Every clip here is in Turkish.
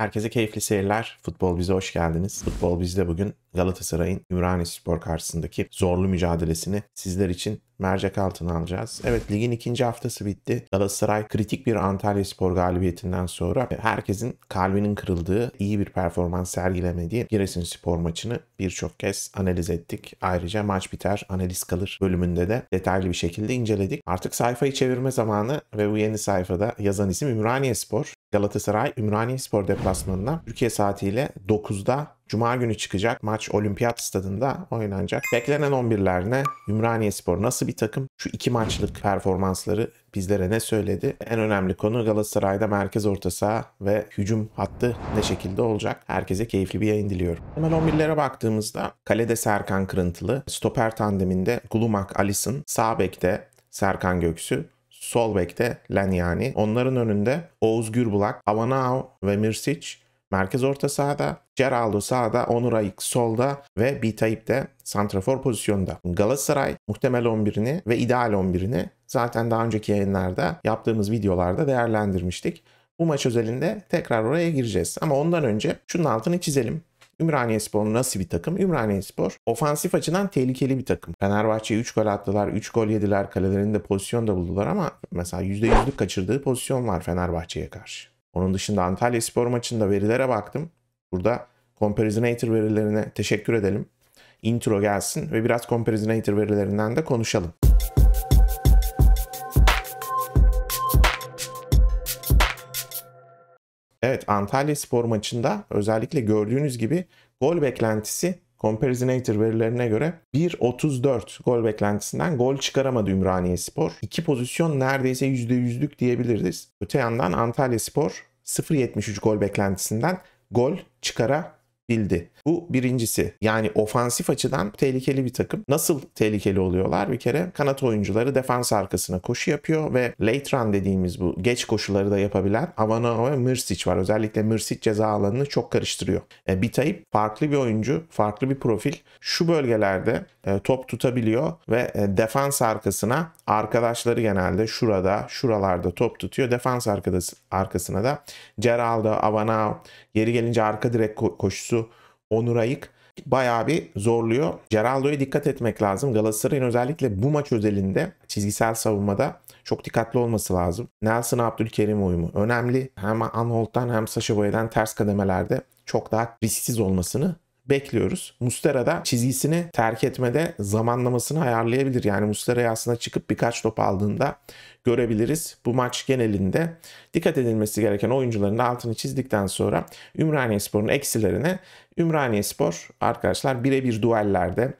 Herkese keyifli seyirler. Futbol Biz'e hoş geldiniz. Futbol Biz'de bugün Galatasaray'ın Ümraniyespor karşısındaki zorlu mücadelesini sizler için mercek altına alacağız. Evet ligin ikinci haftası bitti. Galatasaray kritik bir Antalya Spor galibiyetinden sonra herkesin kalbinin kırıldığı, iyi bir performans sergilemediği Giresun Spor maçını birçok kez analiz ettik. Ayrıca maç biter, analiz kalır bölümünde de detaylı bir şekilde inceledik. Artık sayfayı çevirme zamanı ve bu yeni sayfada yazan isim Ümraniye Spor. Galatasaray Spor deplasmanına Türkiye saatiyle 9'da Cuma günü çıkacak maç Olimpiyat Stadında oynanacak. Beklenen 11'lerine Spor nasıl bir takım? Şu iki maçlık performansları bizlere ne söyledi? En önemli konu Galatasaray'da merkez orta saha ve hücum hattı ne şekilde olacak? Herkese keyifli bir yayın diliyorum. Hemen 11'lere baktığımızda kalede Serkan Kırıntılı, stoper tandeminde Gulumak Alisson, sağ bekte Serkan Göksu, Sol bekte Lanyani. Onların önünde Oğuz Gürbulak, Avanao ve Mirsic. Merkez orta sahada, Geraldo sağda, Onur Ayık solda ve Bitayip de santrafor pozisyonda. Galatasaray muhtemel 11'ini ve ideal 11'ini zaten daha önceki yayınlarda yaptığımız videolarda değerlendirmiştik. Bu maç özelinde tekrar oraya gireceğiz. Ama ondan önce şunun altını çizelim. Ümraniye Spor nasıl bir takım? Ümraniye Spor ofansif açıdan tehlikeli bir takım. Fenerbahçe'ye 3 gol attılar, 3 gol yediler, kalelerinde pozisyon da buldular ama mesela %100'lük kaçırdığı pozisyon var Fenerbahçe'ye karşı. Onun dışında Antalya Spor maçında verilere baktım. Burada Comparisinator verilerine teşekkür edelim. Intro gelsin ve biraz Comparisinator verilerinden de konuşalım. Evet Antalya Spor maçında özellikle gördüğünüz gibi gol beklentisi Comparisinator verilerine göre 1.34 gol beklentisinden gol çıkaramadı Ümraniye Spor. İki pozisyon neredeyse %100'lük diyebiliriz. Öte yandan Antalya Spor 0.73 gol beklentisinden gol çıkarabildi. Bu birincisi. Yani ofansif açıdan tehlikeli bir takım. Nasıl tehlikeli oluyorlar? Bir kere kanat oyuncuları defans arkasına koşu yapıyor ve late run dediğimiz bu geç koşuları da yapabilen Avanao ve Mrsic var. Özellikle Mrsic ceza alanını çok karıştırıyor. E, Bitayip farklı bir oyuncu, farklı bir profil. Şu bölgelerde e, top tutabiliyor ve e, defans arkasına arkadaşları genelde şurada, şuralarda top tutuyor. Defans arkadaş, arkasına da Geraldo, Avanao, geri gelince arka direk ko- koşusu Onur Ayık bayağı bir zorluyor. Geraldo'ya dikkat etmek lazım. Galatasaray'ın özellikle bu maç özelinde çizgisel savunmada çok dikkatli olması lazım. Nelson Abdülkerim uyumu önemli. Hem Anholt'tan hem Sasha Boya'dan ters kademelerde çok daha risksiz olmasını bekliyoruz. Mustera da çizgisini terk etmede zamanlamasını ayarlayabilir. Yani Mustera'yı aslında çıkıp birkaç top aldığında görebiliriz. Bu maç genelinde dikkat edilmesi gereken oyuncuların altını çizdikten sonra Spor'un eksilerine Spor arkadaşlar birebir duellerde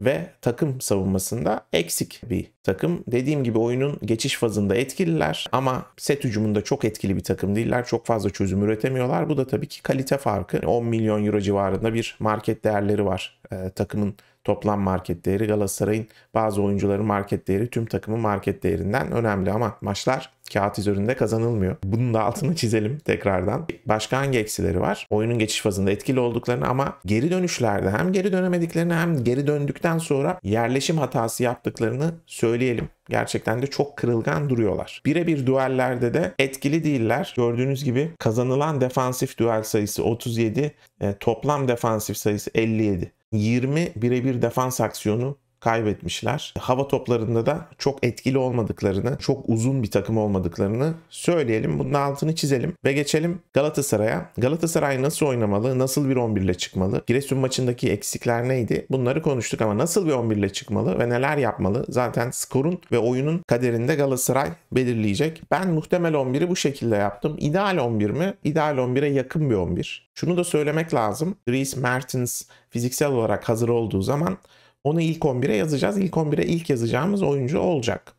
ve takım savunmasında eksik bir takım. Dediğim gibi oyunun geçiş fazında etkililer ama set hücumunda çok etkili bir takım değiller. Çok fazla çözüm üretemiyorlar. Bu da tabii ki kalite farkı. 10 milyon euro civarında bir market değerleri var e, takımın Toplam market değeri Galatasaray'ın bazı oyuncuların market değeri tüm takımın market değerinden önemli ama maçlar kağıt üzerinde kazanılmıyor. Bunun da altını çizelim tekrardan. Başka hangi eksileri var? Oyunun geçiş fazında etkili olduklarını ama geri dönüşlerde hem geri dönemediklerini hem geri döndükten sonra yerleşim hatası yaptıklarını söyleyelim. Gerçekten de çok kırılgan duruyorlar. Birebir duellerde de etkili değiller. Gördüğünüz gibi kazanılan defansif düel sayısı 37, e, toplam defansif sayısı 57. 20 birebir defans aksiyonu kaybetmişler. Hava toplarında da çok etkili olmadıklarını, çok uzun bir takım olmadıklarını söyleyelim. Bunun altını çizelim ve geçelim Galatasaray'a. Galatasaray nasıl oynamalı, nasıl bir 11 ile çıkmalı? Giresun maçındaki eksikler neydi? Bunları konuştuk ama nasıl bir 11 ile çıkmalı ve neler yapmalı? Zaten skorun ve oyunun kaderinde Galatasaray belirleyecek. Ben muhtemel 11'i bu şekilde yaptım. İdeal 11 mi? İdeal 11'e yakın bir 11. Şunu da söylemek lazım. Dries Mertens fiziksel olarak hazır olduğu zaman onu ilk 11'e yazacağız. İlk 11'e ilk yazacağımız oyuncu olacak.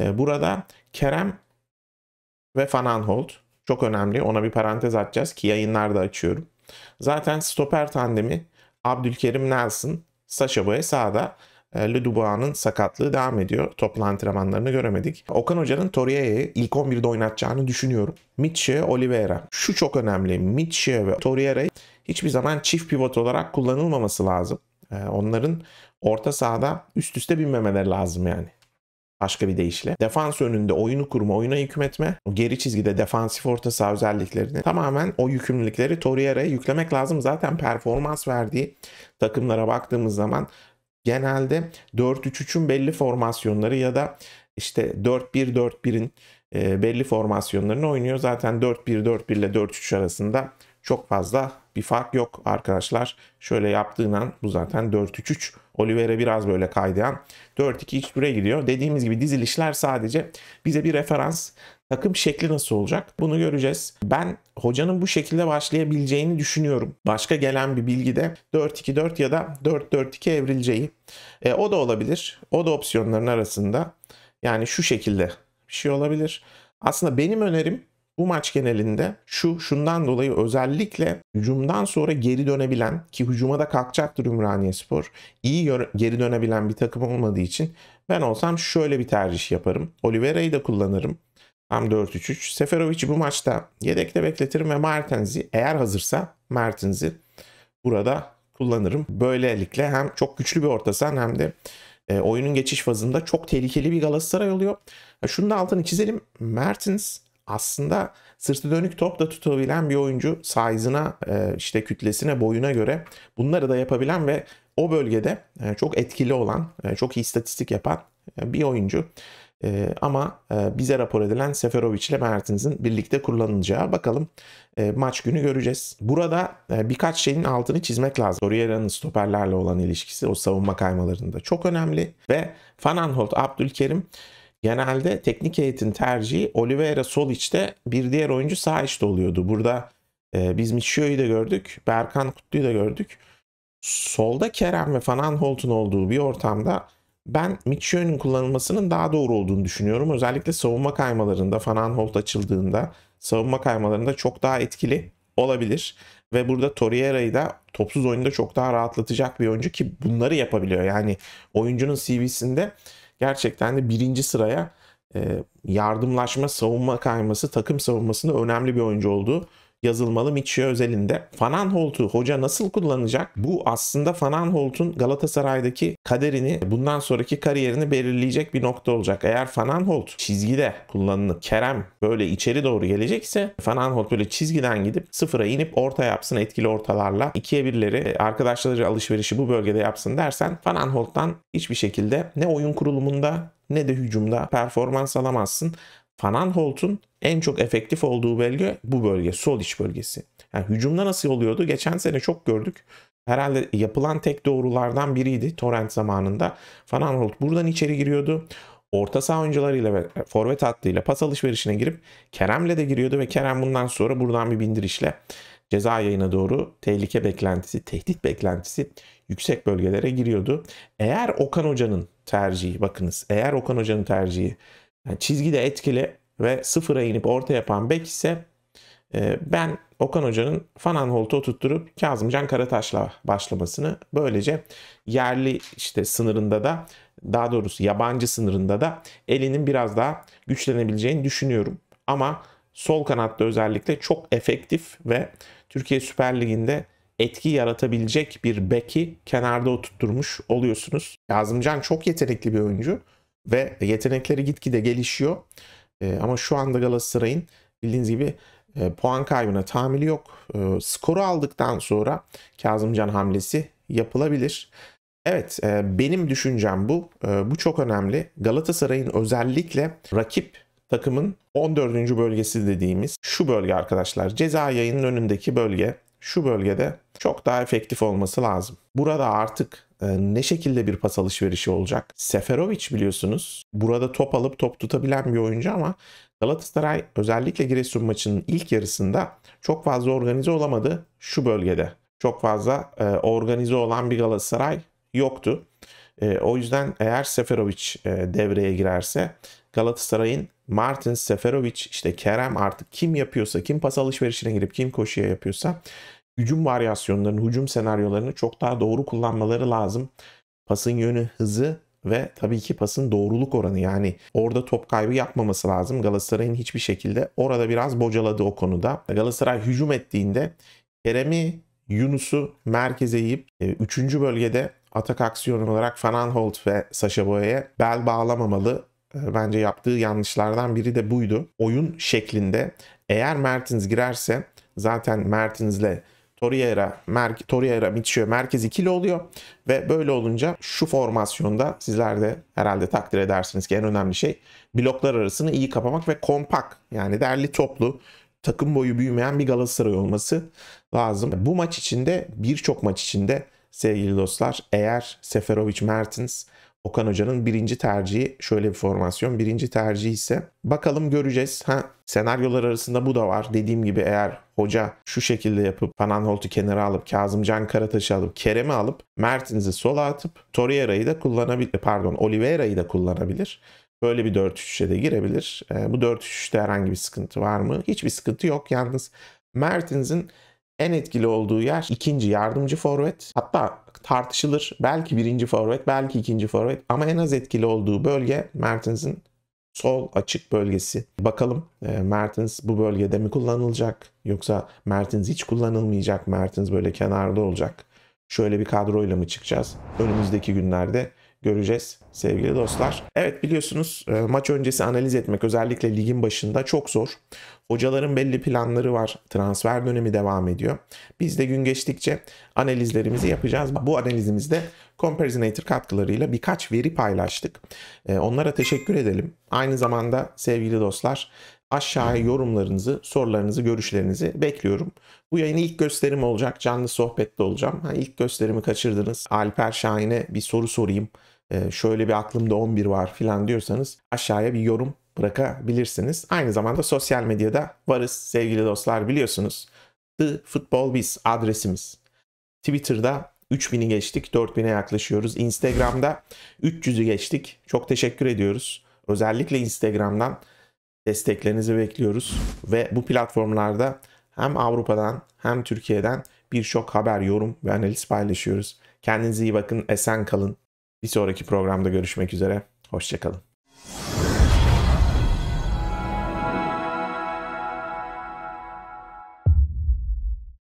Ee, burada Kerem ve Fananhold çok önemli. Ona bir parantez açacağız ki yayınlarda açıyorum. Zaten stoper tandemi Abdülkerim Nelson, Sasha Boye sağda. Ee, Le Dubois'ın sakatlığı devam ediyor. Toplu antrenmanlarını göremedik. Okan Hoca'nın Torreira'yı ilk 11'de oynatacağını düşünüyorum. Mitche, Oliveira. Şu çok önemli. Mitche ve Torreira'yı hiçbir zaman çift pivot olarak kullanılmaması lazım. Ee, onların orta sahada üst üste binmemeleri lazım yani. Başka bir deyişle. Defans önünde oyunu kurma, oyuna hükmetme, o geri çizgide defansif orta saha özelliklerini tamamen o yükümlülükleri Torreira'ya yüklemek lazım. Zaten performans verdiği takımlara baktığımız zaman genelde 4-3-3'ün belli formasyonları ya da işte 4-1-4-1'in e, belli formasyonlarını oynuyor. Zaten 4-1-4-1 ile 4-3 arasında çok fazla bir fark yok arkadaşlar. Şöyle yaptığından bu zaten 4-3-3. Oliveira biraz böyle kaydayan 4-2 iç buraya gidiyor. Dediğimiz gibi dizilişler sadece bize bir referans. Takım şekli nasıl olacak? Bunu göreceğiz. Ben hocanın bu şekilde başlayabileceğini düşünüyorum. Başka gelen bir bilgi de 4-2-4 ya da 4-4-2 evrileceği. E, o da olabilir. O da opsiyonların arasında. Yani şu şekilde bir şey olabilir. Aslında benim önerim bu maç genelinde şu şundan dolayı özellikle hücumdan sonra geri dönebilen ki hücuma da kalkacaktır Ümraniye Spor. iyi geri dönebilen bir takım olmadığı için ben olsam şöyle bir tercih yaparım. Oliveira'yı da kullanırım. Tam 4-3-3. Seferovic'i bu maçta yedekte bekletirim ve Mertens'i eğer hazırsa Mertens'i burada kullanırım. Böylelikle hem çok güçlü bir ortasan hem de e, oyunun geçiş fazında çok tehlikeli bir Galatasaray oluyor. E, Şunu da altını çizelim. Mertens aslında sırtı dönük top da tutabilen bir oyuncu size'ına e, işte kütlesine boyuna göre bunları da yapabilen ve o bölgede e, çok etkili olan e, çok iyi istatistik yapan bir oyuncu. Ama bize rapor edilen Seferovic ile Mertens'in birlikte kullanılacağı bakalım maç günü göreceğiz. Burada birkaç şeyin altını çizmek lazım. Torreira'nın stoperlerle olan ilişkisi o savunma kaymalarında çok önemli ve Fananholt Abdülkerim genelde teknik heyetin tercihi Oliveira sol içte bir diğer oyuncu sağ içte oluyordu. Burada e, biz Michio'yu da gördük. Berkan Kutlu'yu da gördük. Solda Kerem ve Fanan Holt'un olduğu bir ortamda ben Michio'nun kullanılmasının daha doğru olduğunu düşünüyorum. Özellikle savunma kaymalarında Fanan Holt açıldığında savunma kaymalarında çok daha etkili olabilir. Ve burada Torreira'yı da topsuz oyunda çok daha rahatlatacak bir oyuncu ki bunları yapabiliyor. Yani oyuncunun CV'sinde gerçekten de birinci sıraya yardımlaşma, savunma kayması, takım savunmasında önemli bir oyuncu olduğu yazılmalı Mitchell özelinde. Fananholt'u hoca nasıl kullanacak? Bu aslında Fananholt'un Galatasaray'daki kaderini, bundan sonraki kariyerini belirleyecek bir nokta olacak. Eğer Fananholt çizgide kullanılıp Kerem böyle içeri doğru gelecekse Fananholt böyle çizgiden gidip sıfıra inip orta yapsın etkili ortalarla. ikiye birleri e, arkadaşları alışverişi bu bölgede yapsın dersen Fananholt'tan hiçbir şekilde ne oyun kurulumunda ne de hücumda performans alamazsın. Fananholt'un en çok efektif olduğu bölge bu bölge. Sol iç bölgesi. Yani hücumda nasıl oluyordu? Geçen sene çok gördük. Herhalde yapılan tek doğrulardan biriydi torrent zamanında. Fananholt buradan içeri giriyordu. Orta saha oyuncularıyla ve forvet hattıyla pas alışverişine girip Kerem'le de giriyordu ve Kerem bundan sonra buradan bir bindirişle ceza yayına doğru tehlike beklentisi, tehdit beklentisi yüksek bölgelere giriyordu. Eğer Okan Hoca'nın tercihi, bakınız eğer Okan Hoca'nın tercihi yani çizgide etkili ve sıfıra inip orta yapan bek ise e, ben Okan Hoca'nın fanan Fananholt'u oturtturup Kazımcan Karataş'la başlamasını böylece yerli işte sınırında da daha doğrusu yabancı sınırında da elinin biraz daha güçlenebileceğini düşünüyorum. Ama sol kanatta özellikle çok efektif ve Türkiye Süper Ligi'nde etki yaratabilecek bir beki kenarda oturtmuş oluyorsunuz. Kazımcan çok yetenekli bir oyuncu ve yetenekleri gitgide gelişiyor. E, ama şu anda Galatasaray'ın bildiğiniz gibi e, puan kaybına tahammülü yok. E, skoru aldıktan sonra Kazımcan hamlesi yapılabilir. Evet benim düşüncem bu. bu çok önemli. Galatasaray'ın özellikle rakip takımın 14. bölgesi dediğimiz şu bölge arkadaşlar. Ceza yayının önündeki bölge. Şu bölgede çok daha efektif olması lazım. Burada artık e, ne şekilde bir pas alışverişi olacak? Seferovic biliyorsunuz burada top alıp top tutabilen bir oyuncu ama Galatasaray özellikle Giresun maçının ilk yarısında çok fazla organize olamadı şu bölgede. Çok fazla e, organize olan bir Galatasaray yoktu. E, o yüzden eğer Seferovic devreye girerse Galatasaray'ın Martin Seferovic işte Kerem artık kim yapıyorsa kim pas alışverişine girip kim koşuya yapıyorsa hücum varyasyonlarını, hücum senaryolarını çok daha doğru kullanmaları lazım. Pasın yönü, hızı ve tabii ki pasın doğruluk oranı yani orada top kaybı yapmaması lazım. Galatasaray'ın hiçbir şekilde orada biraz bocaladı o konuda. Galatasaray hücum ettiğinde Kerem'i, Yunus'u merkeze yiyip 3. E, bölgede atak aksiyonu olarak Fananholt ve Sasha Boya'ya bel bağlamamalı. E, bence yaptığı yanlışlardan biri de buydu. Oyun şeklinde eğer Mertens girerse zaten Mertins'le Torreira, Mer Torreira Mitchell merkez ikili oluyor ve böyle olunca şu formasyonda sizler de herhalde takdir edersiniz ki en önemli şey bloklar arasını iyi kapamak ve kompak yani derli toplu takım boyu büyümeyen bir Galatasaray olması lazım. Bu maç içinde birçok maç içinde sevgili dostlar eğer Seferovic Mertens Okan Hoca'nın birinci tercihi şöyle bir formasyon. Birinci tercih ise bakalım göreceğiz. Ha, senaryolar arasında bu da var. Dediğim gibi eğer hoca şu şekilde yapıp Pananholt'u kenara alıp Kazımcan Karataş'ı alıp Kerem'i alıp Mertens'i sola atıp Torreira'yı da kullanabilir. Pardon Oliveira'yı da kullanabilir. Böyle bir 4-3-3'e de girebilir. E, bu 4-3-3'te herhangi bir sıkıntı var mı? Hiçbir sıkıntı yok. Yalnız Mertens'in en etkili olduğu yer ikinci yardımcı forvet. Hatta tartışılır. Belki birinci forvet, belki ikinci forvet ama en az etkili olduğu bölge Mertens'in sol açık bölgesi. Bakalım e, Mertens bu bölgede mi kullanılacak yoksa Mertens hiç kullanılmayacak, Mertens böyle kenarda olacak şöyle bir kadroyla mı çıkacağız? Önümüzdeki günlerde göreceğiz sevgili dostlar. Evet biliyorsunuz e, maç öncesi analiz etmek özellikle ligin başında çok zor. Hocaların belli planları var. Transfer dönemi devam ediyor. Biz de gün geçtikçe analizlerimizi yapacağız. Bu analizimizde Comparsonator katkılarıyla birkaç veri paylaştık. E, onlara teşekkür edelim. Aynı zamanda sevgili dostlar aşağıya yorumlarınızı, sorularınızı, görüşlerinizi bekliyorum. Bu yayın ilk gösterim olacak. Canlı sohbette olacağım. Ha, ilk gösterimi kaçırdınız. Alper Şahin'e bir soru sorayım. Ee, şöyle bir aklımda 11 var filan diyorsanız aşağıya bir yorum bırakabilirsiniz. Aynı zamanda sosyal medyada varız sevgili dostlar biliyorsunuz. The Football Biz adresimiz. Twitter'da 3000'i geçtik, 4000'e yaklaşıyoruz. Instagram'da 300'ü geçtik. Çok teşekkür ediyoruz. Özellikle Instagram'dan desteklerinizi bekliyoruz. Ve bu platformlarda hem Avrupa'dan hem Türkiye'den birçok haber, yorum ve analiz paylaşıyoruz. Kendinize iyi bakın, esen kalın. Bir sonraki programda görüşmek üzere. Hoşçakalın.